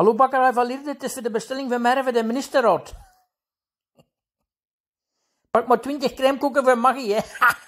Hallo Abu het is voor de bestelling van Merve de ministerraad. Pak maar twintig koeken voor Maggie, hè.